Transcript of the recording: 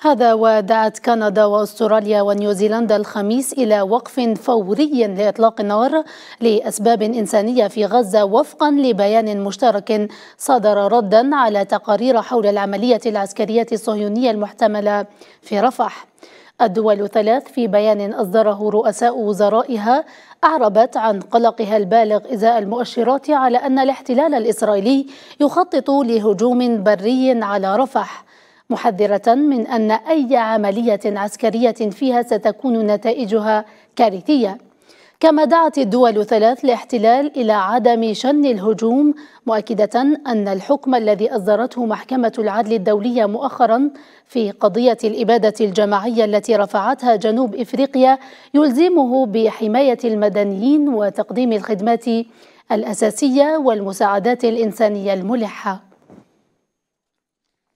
هذا ودعت كندا واستراليا ونيوزيلندا الخميس الى وقف فوري لاطلاق النار لاسباب انسانيه في غزه وفقا لبيان مشترك صدر ردا على تقارير حول العمليه العسكريه الصهيونيه المحتمله في رفح. الدول الثلاث في بيان أصدره رؤساء وزرائها أعربت عن قلقها البالغ إزاء المؤشرات على أن الاحتلال الإسرائيلي يخطط لهجوم بري على رفح محذرة من أن أي عملية عسكرية فيها ستكون نتائجها كارثية كما دعت الدول الثلاث لاحتلال إلى عدم شن الهجوم مؤكدة أن الحكم الذي أصدرته محكمة العدل الدولية مؤخرا في قضية الإبادة الجماعية التي رفعتها جنوب إفريقيا يلزمه بحماية المدنيين وتقديم الخدمات الأساسية والمساعدات الإنسانية الملحة